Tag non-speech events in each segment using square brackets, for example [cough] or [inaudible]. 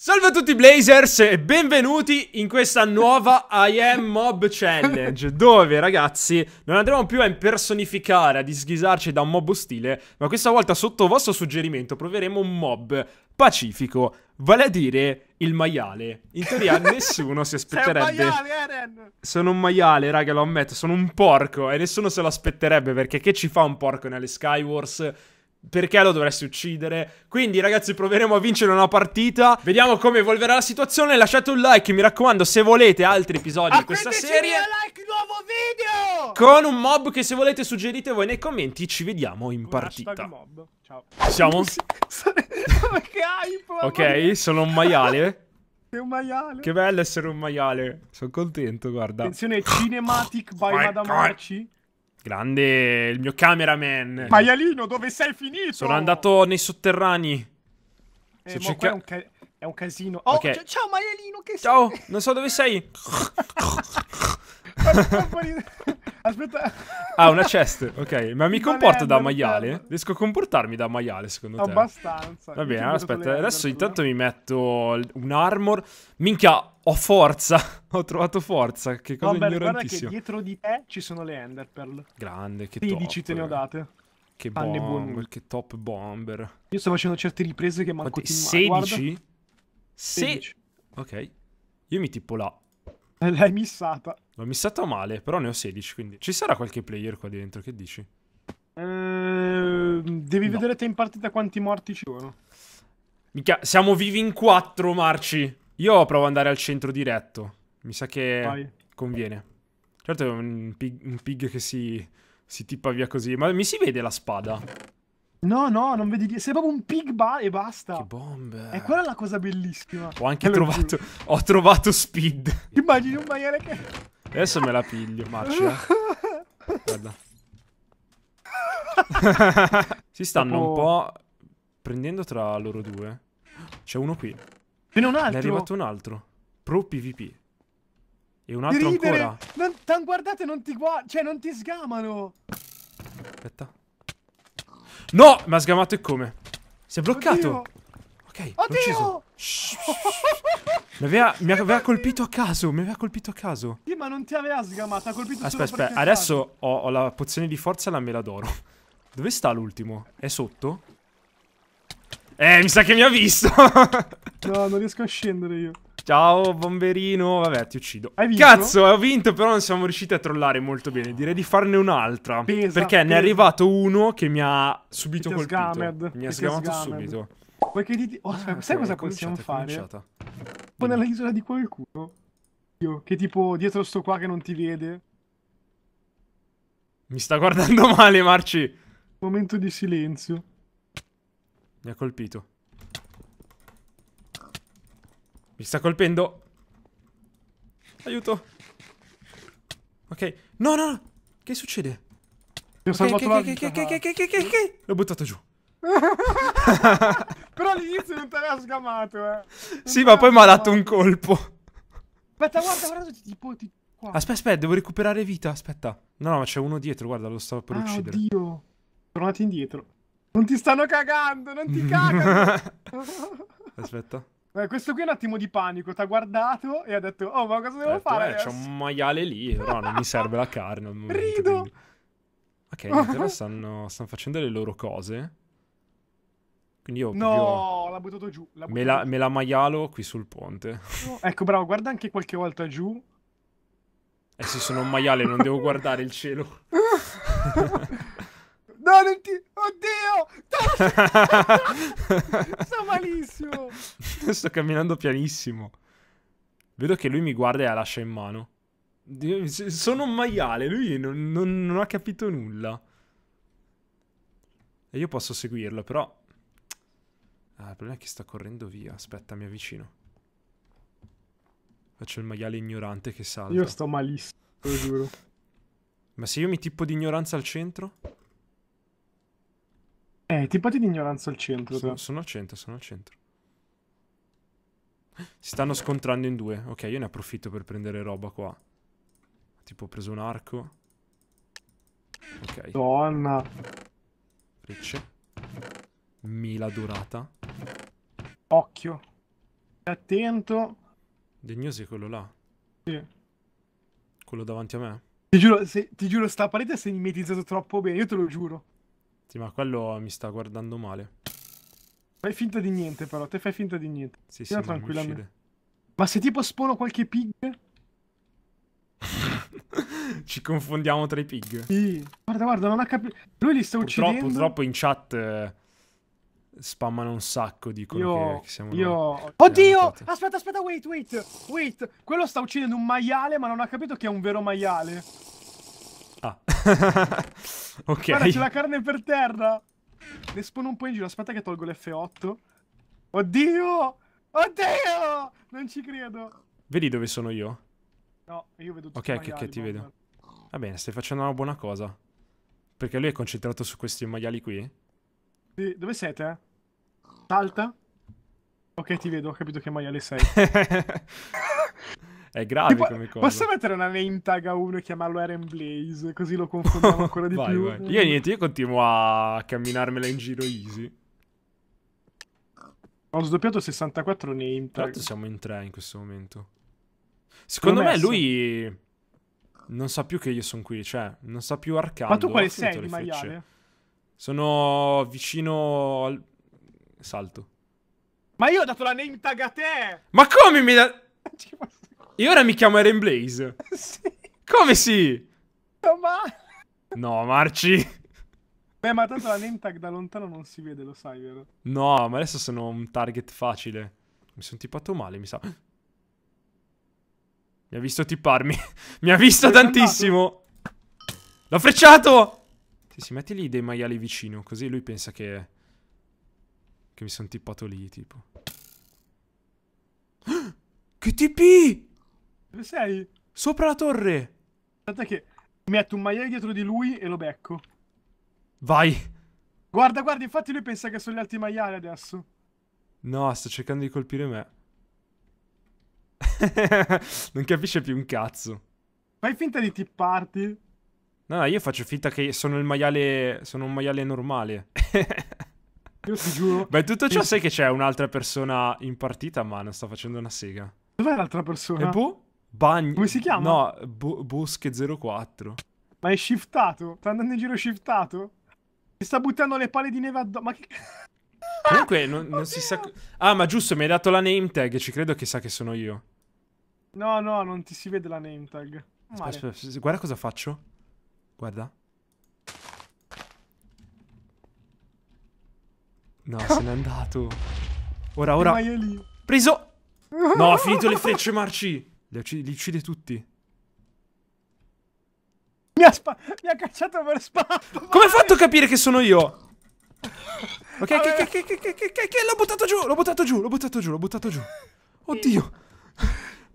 Salve a tutti Blazers e benvenuti in questa nuova I Am Mob Challenge [laughs] dove ragazzi non andremo più a impersonificare, a disghisarci da un mob ostile ma questa volta sotto vostro suggerimento proveremo un mob pacifico vale a dire il maiale. In teoria [laughs] nessuno si aspetterebbe. Sei un maiale, Eren! Sono un maiale, raga, lo ammetto, sono un porco e nessuno se lo aspetterebbe perché che ci fa un porco nelle Skywars? Perché lo dovresti uccidere? Quindi ragazzi proveremo a vincere una partita Vediamo come evolverà la situazione Lasciate un like mi raccomando se volete altri episodi di questa serie like, nuovo video Con un mob che se volete suggerite voi nei commenti Ci vediamo in un partita mob. Ciao. Siamo? [laughs] ok sono un maiale Sei [laughs] un maiale Che bello essere un maiale Sono contento guarda Attenzione cinematic by oh Madame Archie grande il mio cameraman. Maialino, dove sei finito? Sono andato nei sotterranei. Eh, so cerca... è, un ca- è, un casino. Oh, okay. c- ciao maialino, che Ciao, sei? non so dove sei. [laughs] Aspetta. Ah, una chest. Ok, ma mi comporto da maiale? Riesco a comportarmi da maiale, secondo te? Abbastanza. Va bene, aspetta. Adesso intanto mi metto un armor. Minchia, ho forza. [laughs] ho trovato forza. Che cosa Vabbè, ignorantissima. Guarda che dietro di te ci sono le enderpearl. Grande, che top. 15 te ne ho date. Che Panne bomber, che top bomber. Io sto facendo certe riprese che manco Quanti, 16? Se... 16? Ok. Io mi tipo là. [laughs] L'hai missata. L'ho missata male, però ne ho 16, quindi... Ci sarà qualche player qua dentro, che dici? Ehm, devi no. vedere te in partita quanti morti ci sono. Mica, siamo vivi in quattro, Marci. Io provo ad andare al centro diretto. Mi sa che Vai. conviene. Certo è un pig, un pig che si, si tippa via così. Ma mi si vede la spada? No, no, non vedi niente. Sei proprio un pig ba e basta. Che bombe. E eh, quella è la cosa bellissima. Ho anche trovato... Ho trovato speed. Immagini un maiale che... Adesso me la piglio, Marcia. Guarda. [laughs] si stanno un po' prendendo tra loro due. C'è uno qui. Viene un altro. Ne è arrivato un altro. Pro PvP. E un altro ancora. Non, tan, guardate, non ti guardano. Cioè, non ti sgamano. Aspetta. No! Mi ha sgamato e come? Si è bloccato. Oddio. Ok, Oddio! mi, aveva, mi aveva colpito a caso, mi aveva colpito a caso. Sì, ma non ti aveva sgamato, ha colpito aspetta, solo Aspetta, adesso ho, ho, la pozione di forza e la mela d'oro. Dove sta l'ultimo? È sotto? Eh, mi sa che mi ha visto. [laughs] no, non riesco a scendere io. Ciao, bomberino. Vabbè, ti uccido. Hai vinto? Cazzo, ho vinto, però non siamo riusciti a trollare molto bene. Direi di farne un'altra. perché pesa. ne è arrivato uno che mi ha subito colpito. Mi ha sgamato subito. Vuoi che ti... Oh, ah, sai okay, cosa possiamo fare? Pone all'isola di qualcuno. Io, che tipo dietro sto qua che non ti vede. Mi sta guardando [laughs] male, Marci. Momento di silenzio. Mi ha colpito. Mi sta colpendo. Aiuto. Ok. No, no, no. Che succede? Ti ho okay, salvato che, la che, vita. Che, che, che, che, che, che, che, che. L'ho buttato giù. [laughs] [laughs] Però all'inizio non te l'ha sgamato, eh. Non sì, ma poi mi ha dato un colpo. Aspetta, guarda, guarda, tipo, ti, qua. Aspetta, aspetta, devo recuperare vita, aspetta. No, no, ma c'è uno dietro, guarda, lo stavo per ah, uccidere. Oddio. Tornati indietro. Non ti stanno cagando, non ti cagano. [laughs] aspetta. Beh, questo qui è un attimo di panico, ti ha guardato e ha detto, oh, ma cosa devo detto, fare eh, C'è un maiale lì, no, non mi serve la carne. [laughs] Rido. Quindi. Ok, niente, stanno, stanno facendo le loro cose. Quindi io no, io... l'ha buttato giù. L'ha buttato me, la, giù. me, la, maialo qui sul ponte. No. Ecco, bravo, guarda anche qualche volta giù. Eh sì, sono un maiale, non devo guardare il cielo. [laughs] no, non ti... Oddio! [laughs] Sto malissimo! [laughs] Sto camminando pianissimo. Vedo che lui mi guarda e la lascia in mano. Sono un maiale, lui non, non, non ha capito nulla. E io posso seguirlo, però Ah, il problema è che sta correndo via. Aspetta, mi avvicino. Faccio il maiale ignorante che salta. Io sto malissimo, lo giuro. [laughs] Ma se io mi tipo di ignoranza al centro? Eh, tippati di ignoranza al centro. Sono, sono al centro, sono al centro. Si stanno scontrando in due. Ok, io ne approfitto per prendere roba qua. Tipo ho preso un arco. Ok. Donna. Ricce. Mila durata. Occhio. Attento. Degnosi è quello là. Sì. Quello davanti a me. Ti giuro, se, ti giuro, sta parete si è mimetizzato troppo bene, io te lo giuro. Sì, ma quello mi sta guardando male. Fai finta di niente, però, te fai finta di niente. Sì, Stai sì, tranquillamente. Ma, ma se tipo spono qualche pig? [laughs] Ci confondiamo tra i pig. Sì. Guarda, guarda, non ha capito. Lui li sta purtroppo, uccidendo. Purtroppo in chat. Eh spammano un sacco, dicono io, che, che siamo io... Eh, Oddio! Aspetta, aspetta, wait, wait, wait. Quello sta uccidendo un maiale, ma non ha capito che è un vero maiale. Ah. [laughs] ok. Guarda, c'è la carne per terra. Ne spono un po' in giro. Aspetta che tolgo l'F8. Oddio! Oddio! Non ci credo. Vedi dove sono io? No, io vedo tutto. Ok, maiali, che, che ti vedo. Va bene, stai facendo una buona cosa. Perché lui è concentrato su questi maiali qui. Dove siete? Salta. Ok, ti vedo, ho capito che maiale sei. [laughs] È grave come cosa. Posso mettere una name tag a uno e chiamarlo Eren Blaze? Così lo confondiamo ancora di [laughs] vai, più. Vai. Io niente, io continuo a camminarmela in giro easy. Ho sdoppiato 64 name tag. Tra siamo in tre in questo momento. Secondo me lui non sa più che io sono qui, cioè non sa più arcano. Ma tu quale sei di maiale? Sono vicino al salto. Ma io ho dato la name tag a te! Ma come mi da... [laughs] Io ora mi chiamo Eren Blaze. [laughs] sì. Come si? No, ma... No, Marci. Beh, ma tanto la name tag da lontano non si vede, lo sai, vero? No, ma adesso sono un target facile. Mi sono tipato male, mi sa. Mi ha visto tipparmi. [laughs] mi ha visto tantissimo. L'ho frecciato! Sì, sì, lì dei maiali vicino, così lui pensa che... Che mi sono tippato lì, tipo. [gasps] Che TP! Dove sei? Sopra la torre! Aspetta che metto un maiale dietro di lui e lo becco. Vai! Guarda, guarda, infatti lui pensa che sono gli altri maiali adesso. No, sto cercando di colpire me. [laughs] non capisce più un cazzo. Fai finta di tipparti. no, io faccio finta che sono il maiale. Sono un maiale normale. [laughs] Io ti giuro. Beh, tutto ciò sai che c'è un'altra persona in partita, ma non sta facendo una sega. Dov'è l'altra persona? E boh? Bagno. Come si chiama? No, bo- Bosch04. Ma è shiftato? Sta andando in giro shiftato? Mi sta buttando le palle di neve addosso. Ma che [laughs] Comunque, non, non si sa. Ah, ma giusto, mi hai dato la name tag. Ci credo che sa che sono io. No, no, non ti si vede la name tag. Aspetta, aspetta, guarda cosa faccio. Guarda. No, se n'è andato. Ora, ora. Preso! No, ha finito le [laughs] frecce, Marci! Li, uccide, li uccide tutti. Mi ha, mi ha cacciato per spalla. Come hai fatto a capire che sono io? [laughs] Ok, che, che, che, che, che, che, che, l'ho buttato giù, l'ho buttato giù, l'ho buttato giù, l'ho buttato giù. Oddio.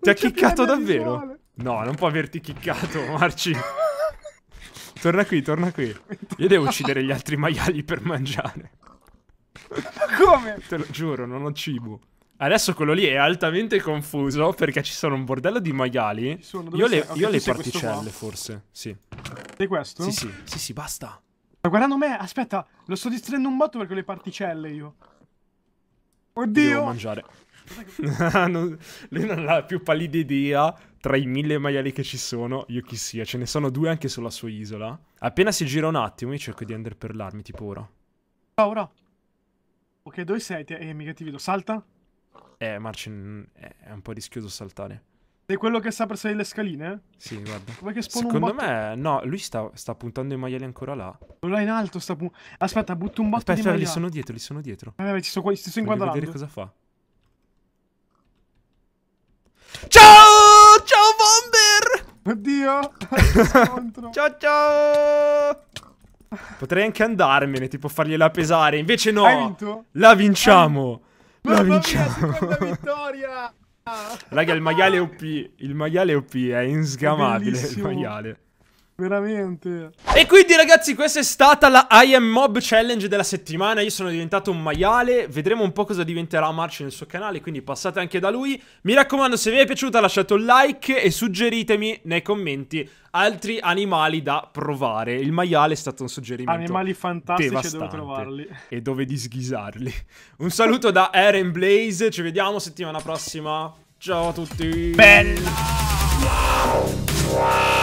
[laughs] Ti ha chiccato davvero? No, non può averti chiccato, Marci. Torna qui, torna qui. Io devo uccidere gli altri maiali per mangiare. Ma come? Te lo giuro, non ho cibo. Adesso quello lì è altamente confuso perché ci sono un bordello di maiali. Io le, okay, io le particelle, forse. Sì. Sei questo? Sì, sì, sì, sì, basta. Ma guardando me, aspetta, lo sto distraendo un botto perché ho le particelle io. Oddio. Devo mangiare. [laughs] non, lui non ha più pallida idea tra i mille maiali che ci sono, io chi sia. Ce ne sono due anche sulla sua isola. Appena si gira un attimo, io cerco di andare per l'armi, tipo ora. Ah, ora. Ok, dove sei? Eh, mica ti vedo. Salta? Eh, Marcin, eh, è un po' rischioso saltare. Sei quello che sta per salire le scaline? Sì, guarda. Come che spawna Secondo me, no, lui sta, sta, puntando i maiali ancora là. Là in alto sta puntando. Aspetta, butto un botto Aspetta, li sono dietro, li sono dietro. Eh, ci sono, ci sono Voglio vedere cosa fa. Ciao! Ciao, Bomber! Oddio! [laughs] [laughs] ciao, ciao! Potrei anche andarmene, tipo fargliela pesare. Invece no. La vinciamo. La vinciamo. Mia, vittoria. Raga, il maiale OP. Il maiale OP, è insgamabile il maiale. Veramente. E quindi ragazzi questa è stata la I Am Mob Challenge della settimana. Io sono diventato un maiale. Vedremo un po' cosa diventerà Marci nel suo canale. Quindi passate anche da lui. Mi raccomando se vi è piaciuta lasciate un like e suggeritemi nei commenti altri animali da provare. Il maiale è stato un suggerimento. Animali fantastici dove trovarli. E dove disghisarli. Un saluto da Aaron Blaze. Ci vediamo settimana prossima. Ciao a tutti. Bella.